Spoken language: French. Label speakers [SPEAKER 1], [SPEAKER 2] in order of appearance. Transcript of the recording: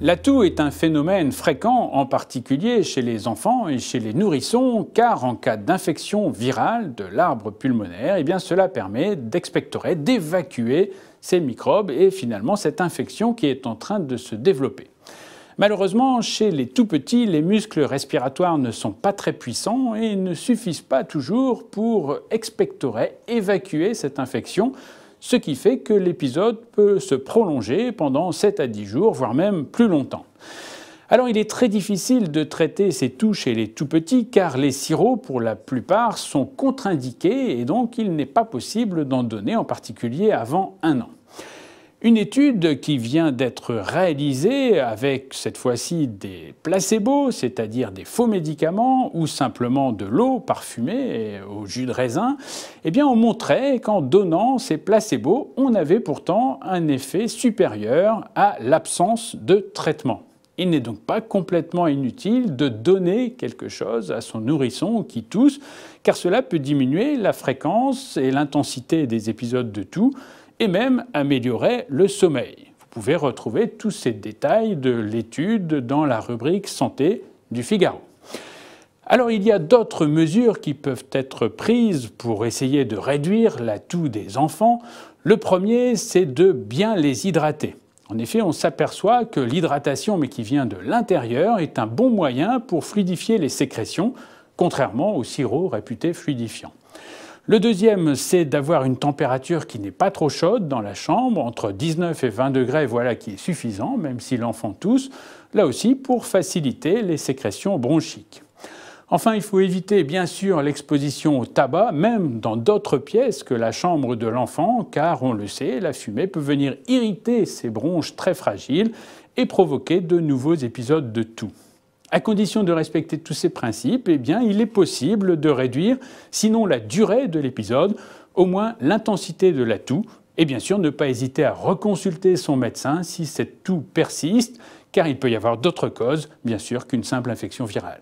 [SPEAKER 1] L'atout est un phénomène fréquent, en particulier chez les enfants et chez les nourrissons, car en cas d'infection virale de l'arbre pulmonaire, eh cela permet d'expectorer, d'évacuer ces microbes et finalement cette infection qui est en train de se développer. Malheureusement, chez les tout petits, les muscles respiratoires ne sont pas très puissants et ne suffisent pas toujours pour expectorer, évacuer cette infection, ce qui fait que l'épisode peut se prolonger pendant 7 à 10 jours, voire même plus longtemps. Alors il est très difficile de traiter ces touches chez les tout petits car les sirops pour la plupart sont contre-indiqués et donc il n'est pas possible d'en donner en particulier avant un an. Une étude qui vient d'être réalisée avec cette fois-ci des placebos, c'est-à-dire des faux médicaments ou simplement de l'eau parfumée au jus de raisin, eh bien on montrait qu'en donnant ces placebos, on avait pourtant un effet supérieur à l'absence de traitement. Il n'est donc pas complètement inutile de donner quelque chose à son nourrisson qui tousse, car cela peut diminuer la fréquence et l'intensité des épisodes de toux, et même améliorer le sommeil. Vous pouvez retrouver tous ces détails de l'étude dans la rubrique Santé du Figaro. Alors il y a d'autres mesures qui peuvent être prises pour essayer de réduire la toux des enfants. Le premier, c'est de bien les hydrater. En effet, on s'aperçoit que l'hydratation, mais qui vient de l'intérieur, est un bon moyen pour fluidifier les sécrétions, contrairement au sirop réputé fluidifiant. Le deuxième, c'est d'avoir une température qui n'est pas trop chaude dans la chambre, entre 19 et 20 degrés, voilà qui est suffisant, même si l'enfant tousse, là aussi pour faciliter les sécrétions bronchiques. Enfin, il faut éviter bien sûr l'exposition au tabac, même dans d'autres pièces que la chambre de l'enfant, car on le sait, la fumée peut venir irriter ces bronches très fragiles et provoquer de nouveaux épisodes de toux. À condition de respecter tous ces principes, eh bien, il est possible de réduire, sinon la durée de l'épisode, au moins l'intensité de la toux, et bien sûr ne pas hésiter à reconsulter son médecin si cette toux persiste, car il peut y avoir d'autres causes, bien sûr, qu'une simple infection virale.